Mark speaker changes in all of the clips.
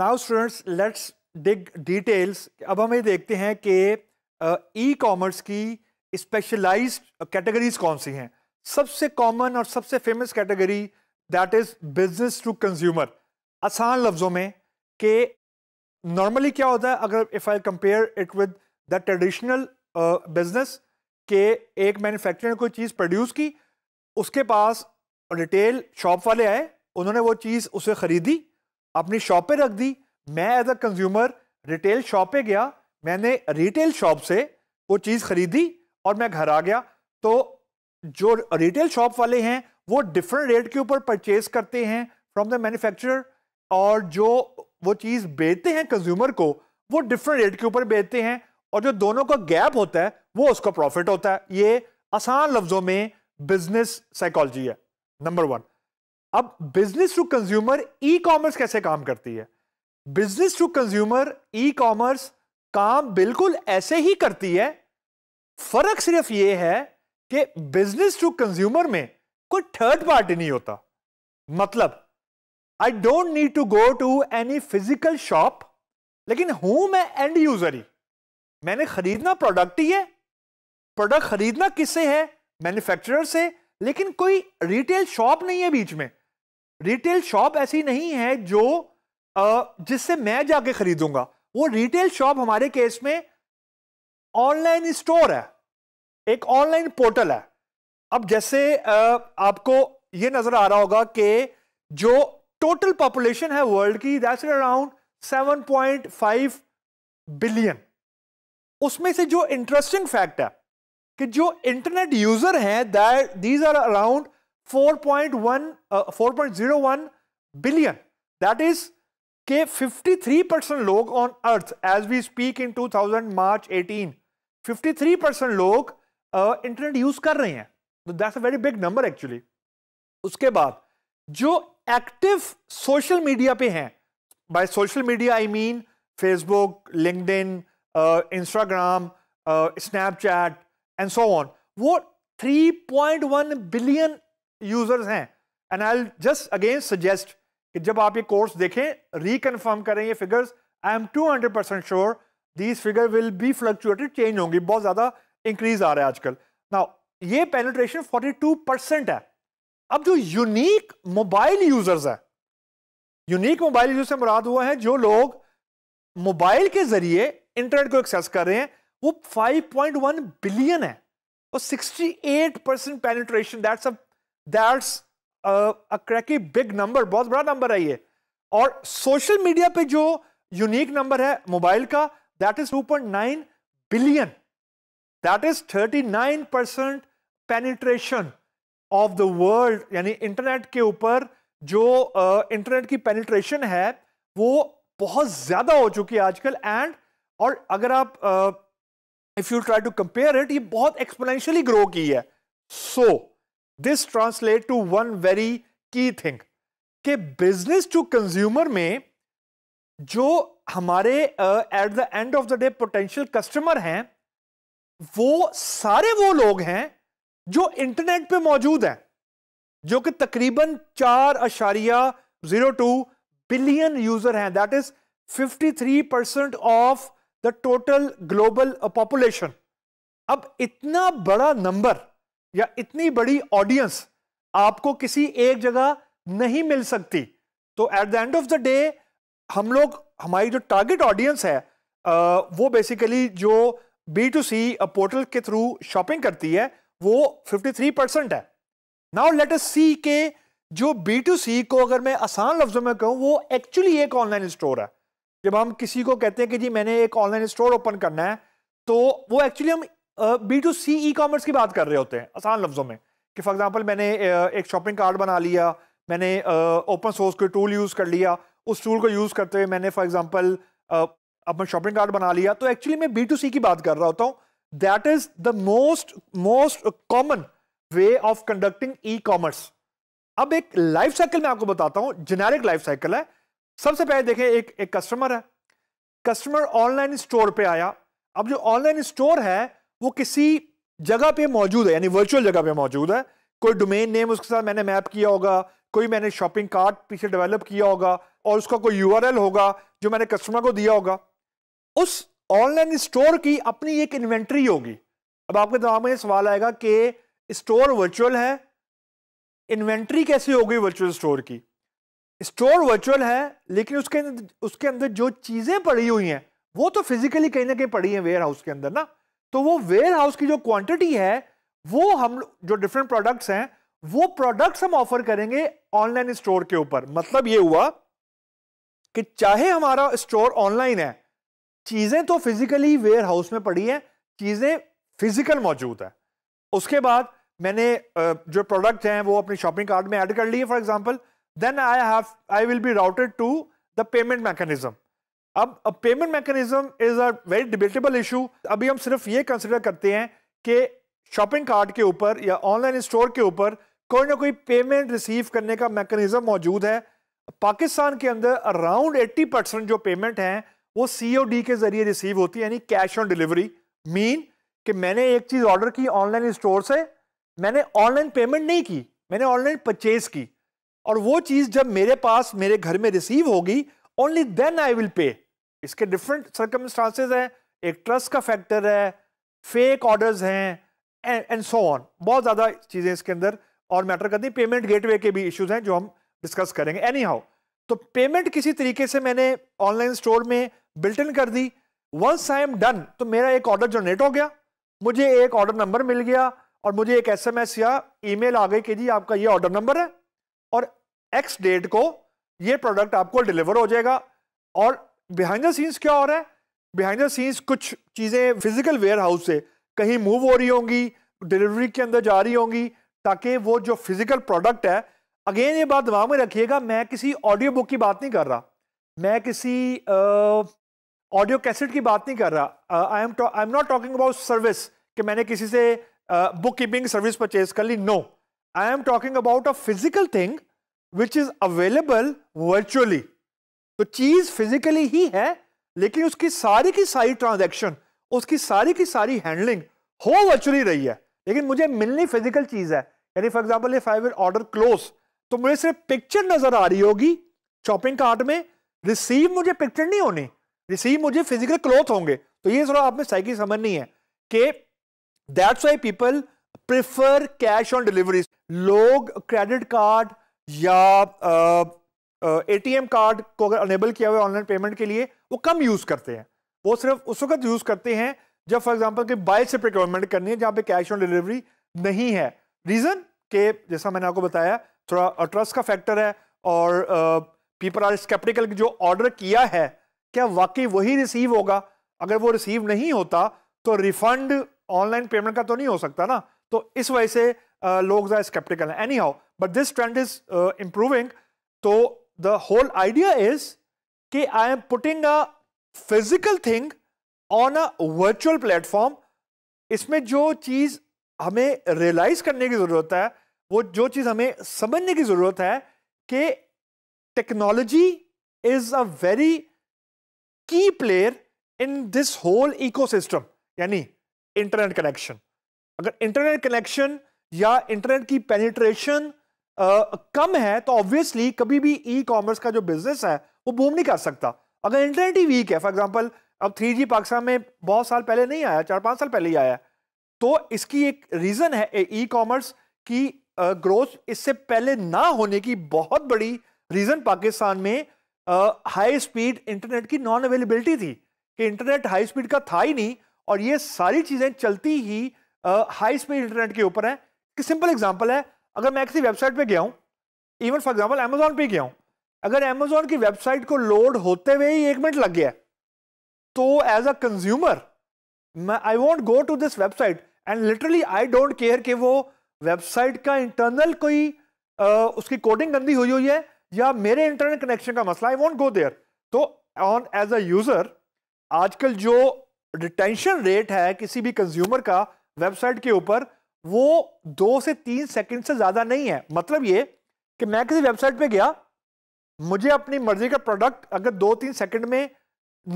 Speaker 1: Now students let's dig details अब हम ये देखते हैं कि ई कॉमर्स की स्पेशलाइज कैटेगरीज कौन सी हैं सबसे कॉमन और सबसे famous category that is business to consumer आसान लफ्ज़ों में कि नॉर्मली क्या होता है अगर if I compare it with the traditional business के एक मैन्युफैक्चरर ने कोई चीज़ प्रोड्यूस की उसके पास रिटेल शॉप वाले आए उन्होंने वो चीज़ उसे ख़रीदी अपनी शॉप पे रख दी मैं as a consumer retail shop पे गया मैंने रिटेल शॉप से वो चीज़ खरीदी और मैं घर आ गया तो जो रिटेल शॉप वाले हैं वो डिफरेंट रेट के ऊपर परचेज करते हैं फ्रॉम द मैन्युफैक्चरर और जो वो चीज़ बेचते हैं कंज्यूमर को वो डिफरेंट रेट के ऊपर बेचते हैं और जो दोनों का गैप होता है वो उसका प्रॉफिट होता है ये आसान लफ्ज़ों में बिजनेस साइकोलॉजी है नंबर वन अब business to consumer e commerce कैसे काम करती है business to consumer e commerce काम बिल्कुल ऐसे ही करती है फर्क सिर्फ यह है कि बिजनेस टू कंज्यूमर में कोई थर्ड पार्टी नहीं होता मतलब I don't need to go to any physical shop लेकिन हूं मैं एंड यूजर ही मैंने खरीदना प्रोडक्ट ही है प्रोडक्ट खरीदना किससे है मैन्युफैक्चरर से लेकिन कोई रिटेल शॉप नहीं है बीच में रिटेल शॉप ऐसी नहीं है जो जिससे मैं जाके खरीदूंगा वो रिटेल शॉप हमारे केस में ऑनलाइन स्टोर है एक ऑनलाइन पोर्टल है अब जैसे आपको ये नजर आ रहा होगा कि जो टोटल पॉपुलेशन है वर्ल्ड की दैट्स अराउंड 7.5 बिलियन उसमें से जो इंटरेस्टिंग फैक्ट है कि जो इंटरनेट यूजर हैं that these are around 4.1 uh, 4.01 billion that is के 53% लोग on earth as we speak in 2000 March 18 53% लोग इंटरनेट uh, यूज कर रहे हैं तो that's a very big number actually उसके बाद जो एक्टिव सोशल मीडिया पे हैं by social media I mean Facebook LinkedIn Instagram Snapchat and so on वो 3.1 बिलियन यूजर्स हैं and I just again suggest कि जब आप ये कोर्स देखें रिकनफर्म करें ये figures I am two hundred percent sure these figure will be fluctuated change होंगी बहुत ज़्यादा इंक्रीज आ रहा है आजकल ना ये पेनिट्रेशन फोर्टी टू परसेंट है अब जो यूनिक मोबाइल यूजर्स है यूनिक मोबाइल यूजर्स से मुराद हुआ है जो लोग मोबाइल के जरिए इंटरनेट को एक्सेस कर रहे हैं वो 5.1 बिलियन है और 68 percent penetration that's a that's a cracky big number बहुत बड़ा नंबर है ये और सोशल मीडिया पे जो यूनिक नंबर है मोबाइल का that is 2.9 billion that is 39 percent penetration of the world यानी इंटरनेट के ऊपर जो इंटरनेट uh, की पेनिट्रेशन है वो बहुत ज़्यादा हो चुकी है आजकल एंड और अगर आप if you try to compare it ये बहुत एक्सपोनेंशियली ग्रो की है so so, this translate to one very key thing कि बिजनेस टू कंज्यूमर में जो हमारे at the end of the day potential customer हैं वो सारे वो लोग हैं जो इंटरनेट पे मौजूद हैं जो कि तकरीबन चार अशारिया जीरो टू बिलियन यूजर हैं that is fifty three percent of the total global population अब इतना बड़ा नंबर या इतनी बड़ी ऑडियंस आपको किसी एक जगह नहीं मिल सकती तो at the end of the day हम लोग हमारी जो टारगेट ऑडियंस है वो बेसिकली जो बी टू सी पोर्टल के थ्रू शॉपिंग करती है वो 53 परसेंट है नाउ लेट अस सी के जो बी टू सी को अगर मैं आसान लफ्जों में कहूँ वो एक्चुअली एक ऑनलाइन स्टोर है जब हम किसी को कहते हैं कि जी मैंने एक ऑनलाइन स्टोर ओपन करना है तो वो एक्चुअली हम B to C e commerce की बात कर रहे होते हैं आसान लफ्ज़ों में कि फॉर एग्जांपल मैंने एक शॉपिंग कार्ड बना लिया मैंने ओपन सोर्स कोई टूल यूज़ कर लिया उस टूल को यूज़ करते हुए मैंने फॉर एग्जांपल अपना शॉपिंग कार्ड बना लिया तो एक्चुअली मैं बी टू सी की बात कर रहा होता हूँ that is the most most common way of conducting e commerce अब एक लाइफ साइकिल मैं आपको बताता हूँ जेनेरिक लाइफ साइकिल है सबसे पहले देखें एक एक कस्टमर है कस्टमर ऑनलाइन स्टोर पे आया अब जो ऑनलाइन स्टोर है वो किसी जगह पे मौजूद है यानी वर्चुअल जगह पे मौजूद है कोई डोमेन नेम उसके साथ मैंने मैप किया होगा कोई मैंने शॉपिंग कार्ट पीछे डेवलप किया होगा और उसका कोई यू होगा जो मैंने कस्टमर को दिया होगा उस ऑनलाइन स्टोर की अपनी एक इन्वेंट्री होगी अब आपके दिमाग में सवाल आएगा कि स्टोर वर्चुअल है इन्वेंट्री कैसे होगी वर्चुअल स्टोर की स्टोर वर्चुअल है लेकिन उसके उसके अंदर जो चीज़ें पड़ी हुई हैं वो तो फिजिकली कहीं ना कहीं पड़ी हैं वेयर हाउस के अंदर ना तो वो वेयर हाउस की जो क्वांटिटी है वो हम जो डिफरेंट प्रोडक्ट्स हैं वो प्रोडक्ट्स हम ऑफर करेंगे ऑनलाइन स्टोर के ऊपर मतलब ये हुआ कि चाहे हमारा स्टोर ऑनलाइन है चीजें तो फिजिकली वेयर हाउस में पड़ी है चीजें फिजिकल मौजूद है उसके बाद मैंने जो प्रोडक्ट हैं वो अपनी शॉपिंग कार्ट में ऐड कर लिए for example then I have I will be routed to the payment mechanism अब अब payment mechanism is a very debatable issue अभी हम सिर्फ ये कंसिडर करते हैं कि शॉपिंग कार्ट के ऊपर या ऑनलाइन स्टोर के ऊपर कोई ना कोई पेमेंट रिसीव करने का मैकेनिज्म मौजूद है पाकिस्तान के अंदर अराउंड 80 परसेंट जो पेमेंट हैं वो सी के जरिए रिसीव होती है यानी कैश ऑन डिलीवरी मीन कि मैंने एक चीज़ ऑर्डर की ऑनलाइन स्टोर से मैंने ऑनलाइन पेमेंट नहीं की मैंने ऑनलाइन परचेज की और वो चीज़ जब मेरे पास मेरे घर में रिसीव होगी only then I will pay इसके डिफरेंट सर्कमस्टांसेज हैं एक ट्रस्ट का फैक्टर है फेक ऑर्डर्स हैं एंड सो ऑन बहुत ज़्यादा चीज़ें इसके अंदर और मैटर करती हैं पेमेंट गेटवे के भी इश्यूज हैं जो हम डिस्कस करेंगे एनी हाउ तो पेमेंट किसी तरीके से मैंने ऑनलाइन स्टोर में बिल्ट इन कर दी वंस आई एम डन तो मेरा एक ऑर्डर जनरेट हो गया मुझे एक ऑर्डर नंबर मिल गया और मुझे एक एसएमएस या ईमेल आ गई कि जी आपका ये ऑर्डर नंबर है और एक्स डेट को ये प्रोडक्ट आपको डिलीवर हो जाएगा और बिहाइंड द सीन्स क्या हो रहा है बिहाइंड द सीन्स कुछ चीज़ें फिजिकल वेयर हाउस से कहीं मूव हो रही होंगी डिलीवरी के अंदर जा रही होंगी ताकि वो जो फिजिकल प्रोडक्ट है अगेन ये बात दिमाग में रखिएगा मैं किसी ऑडियो बुक की बात नहीं कर रहा मैं किसी ऑडियो uh, कैसेट की बात नहीं कर रहा I am I am not talking about service कि मैंने किसी से बुक कीपिंग सर्विस परचेज कर ली no I am talking about a physical thing which is available virtually तो चीज़ फिजिकली ही है लेकिन उसकी सारी की सारी ट्रांजेक्शन उसकी सारी की सारी हैंडलिंग हो वर्चुअली रही है लेकिन मुझे मिलनी फिजिकल चीज़ है यानी for example if I will order close तो मुझे सिर्फ पिक्चर नज़र आ रही होगी शॉपिंग कार्ट में रिसीव मुझे पिक्चर नहीं होनी रिसीव मुझे फिजिकल क्लोथ होंगे तो ये थोड़ा आप में साइकी समझ नहीं है कि that's why people prefer cash on delivery लोग क्रेडिट कार्ड या एटीएम कार्ड को अगर अनेबल किया हुआ ऑनलाइन पेमेंट के लिए वो कम यूज़ करते हैं वो सिर्फ उस वक्त यूज़ करते हैं जब फॉर एग्जाम्पल कि बाय से प्रिक्योरमेंट करनी है जहाँ पे कैश ऑन डिलीवरी नहीं है रीज़न के जैसा मैंने आपको बताया थोड़ा ट्रस्ट का फैक्टर है और पीपल आर स्केप्टिकल जो ऑर्डर किया है क्या वाकई वही रिसीव होगा अगर वो रिसीव नहीं होता तो रिफंड ऑनलाइन पेमेंट का तो नहीं हो सकता ना तो इस वजह से लोग ज़्यादा स्केप्टिकल हैं anyhow but this trend is improving तो the whole idea is कि I am putting a physical thing on a virtual platform. इसमें जो चीज़ हमें रियलाइज करने की ज़रूरत है वो जो चीज़ हमें समझने की ज़रूरत है कि technology is a very key player in this whole ecosystem यानी इंटरनेट कनेक्शन अगर इंटरनेट कनेक्शन या इंटरनेट की पेनिट्रेशन कम है तो ऑब्वियसली कभी भी ई कॉमर्स का जो बिजनेस है वो बूम नहीं कर सकता अगर इंटरनेट ही वीक है फॉर एग्जाम्पल अब थ्री पाकिस्तान में बहुत साल पहले नहीं आया चार पाँच साल पहले ही आया तो इसकी एक रीज़न है ई कॉमर्स की ग्रोथ इससे पहले ना होने की बहुत बड़ी रीज़न पाकिस्तान में हाई स्पीड इंटरनेट की नॉन अवेलेबिलिटी थी कि इंटरनेट हाई स्पीड का था ही नहीं और ये सारी चीज़ें चलती ही हाई स्पीड इंटरनेट के ऊपर है कि सिंपल एग्जांपल है अगर मैं किसी वेबसाइट पे गया हूँ इवन फॉर एग्जाम्पल अमेजोन पे गया हूँ अगर अमेजोन की वेबसाइट को लोड होते हुए ही एक मिनट लग गया तो as a consumer I want go to this website and literally I don't care कि वो वेबसाइट का इंटरनल कोई आ, उसकी कोडिंग गंदी हुई हुई है या मेरे इंटरनेट कनेक्शन का मसला आई वॉन्ट गो देयर तो ऑन एज अ यूजर आजकल जो रिटेंशन रेट है किसी भी कंज्यूमर का वेबसाइट के ऊपर वो दो से तीन सेकंड से ज़्यादा नहीं है मतलब ये कि मैं किसी वेबसाइट पे गया मुझे अपनी मर्जी का प्रोडक्ट अगर दो तीन सेकंड में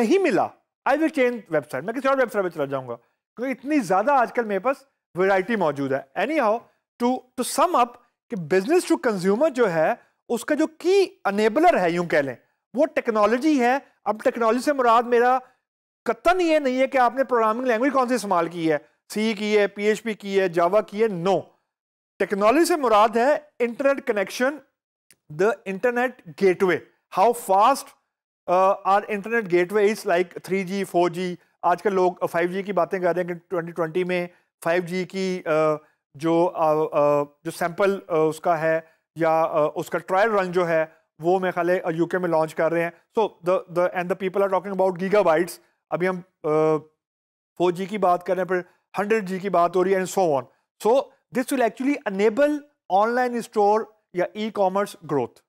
Speaker 1: नहीं मिला आई विल चेंज वेबसाइट मैं किसी और वेबसाइट पर चला जाऊंगा क्योंकि इतनी ज़्यादा आजकल मेरे पास वेराइटी मौजूद है anyhow to to sum up कि बिजनेस टू कंज्यूमर जो है उसका जो की अनेबलर है यूं कह लें वो टेक्नोलॉजी है अब टेक्नोलॉजी से मुराद मेरा कतन ये नहीं है कि आपने प्रोग्रामिंग लैंग्वेज कौन सी इस्तेमाल की है सी की है पीएचपी की है जावा की है नो टेक्नोलॉजी से मुराद है internet connection the internet gateway how fast are internet gateway is like three G four G आजकल लोग फाइव uh, जी की बातें कर रहे हैं कि ट्वेंटी ट्वेंटी में फाइव जी की uh, जो uh, uh, जो सैम्पल uh, उसका है या uh, उसका ट्रायल रन जो है वो मेरे ख्याल यूके में लॉन्च कर रहे हैं so the the and the people are talking about gigabytes अभी हम फोर जी की बात कर रहे हैं फिर हंड्रेड जी की बात हो रही है and so on so this will actually enable online store या ई कॉमर्स ग्रोथ